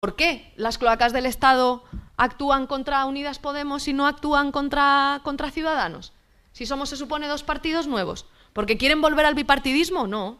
¿Por qué las cloacas del Estado actúan contra Unidas Podemos y no actúan contra, Ciudadanos? Si somos, se supone, dos partidos nuevos. ¿Porque quieren volver al bipartidismo? No.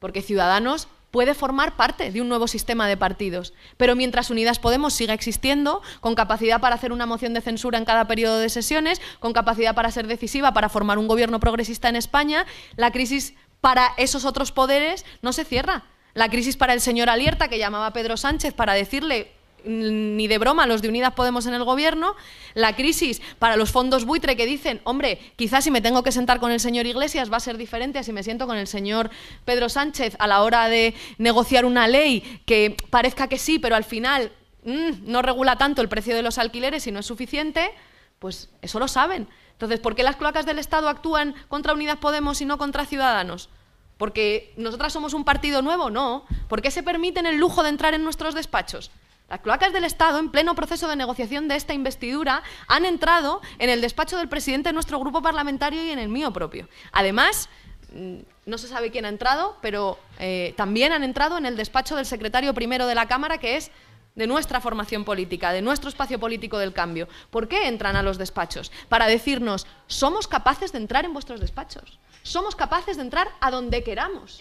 Porque Ciudadanos puede formar parte de un nuevo sistema de partidos. Pero mientras Unidas Podemos siga existiendo, con capacidad para hacer una moción de censura en cada periodo de sesiones, con capacidad para ser decisiva, para formar un gobierno progresista en España, la crisis para esos otros poderes no se cierra. La crisis para el señor Alierta, que llamaba a Pedro Sánchez para decirle ni de broma los de Unidas Podemos en el gobierno, la crisis para los fondos buitre que dicen, hombre, quizás si me tengo que sentar con el señor Iglesias va a ser diferente a si me siento con el señor Pedro Sánchez a la hora de negociar una ley que parezca que sí, pero al final mm, no regula tanto el precio de los alquileres y no es suficiente, pues eso lo saben. Entonces, ¿por qué las cloacas del Estado actúan contra Unidas Podemos y no contra Ciudadanos? ¿Porque nosotras somos un partido nuevo? No. ¿Por qué se permiten el lujo de entrar en nuestros despachos? Las cloacas del Estado, en pleno proceso de negociación de esta investidura, han entrado en el despacho del presidente de nuestro grupo parlamentario y en el mío propio. Además, mm, no se sabe quién ha entrado, pero eh, también han entrado en el despacho del secretario primero de la Cámara, que es de nuestra formación política, de nuestro espacio político del cambio, ¿por qué entran a los despachos? Para decirnos, somos capaces de entrar en vuestros despachos, somos capaces de entrar a donde queramos,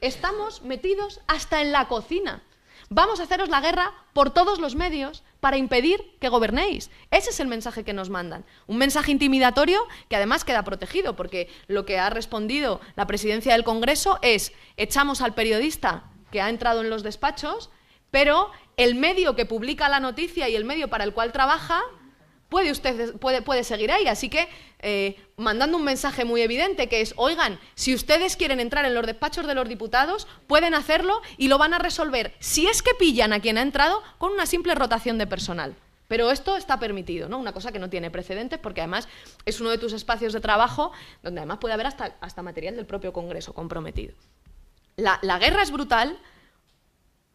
estamos metidos hasta en la cocina. Vamos a haceros la guerra por todos los medios para impedir que gobernéis. Ese es el mensaje que nos mandan. Un mensaje intimidatorio que además queda protegido, porque lo que ha respondido la presidencia del Congreso es echamos al periodista que ha entrado en los despachos, pero el medio que publica la noticia y el medio para el cual trabaja puede usted puede, puede seguir ahí. Así que eh, mandando un mensaje muy evidente que es, oigan, si ustedes quieren entrar en los despachos de los diputados, pueden hacerlo y lo van a resolver, si es que pillan a quien ha entrado, con una simple rotación de personal. Pero esto está permitido, ¿no? Una cosa que no tiene precedentes porque además es uno de tus espacios de trabajo donde además puede haber hasta, hasta material del propio Congreso comprometido. la guerra es brutal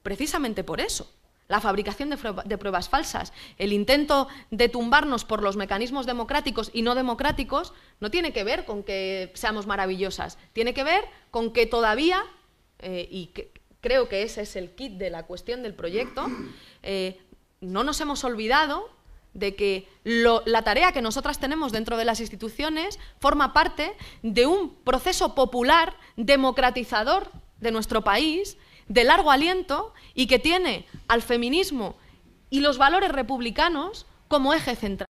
precisamente por eso, la fabricación de, pruebas falsas, el intento de tumbarnos por los mecanismos democráticos y no democráticos, no tiene que ver con que seamos maravillosas, tiene que ver con que todavía, eh, y creo que ese es el kit de la cuestión del proyecto, eh, no nos hemos olvidado de que la tarea que nosotras tenemos dentro de las instituciones forma parte de un proceso popular democratizador de nuestro país de largo aliento y que tiene al feminismo y los valores republicanos como eje central.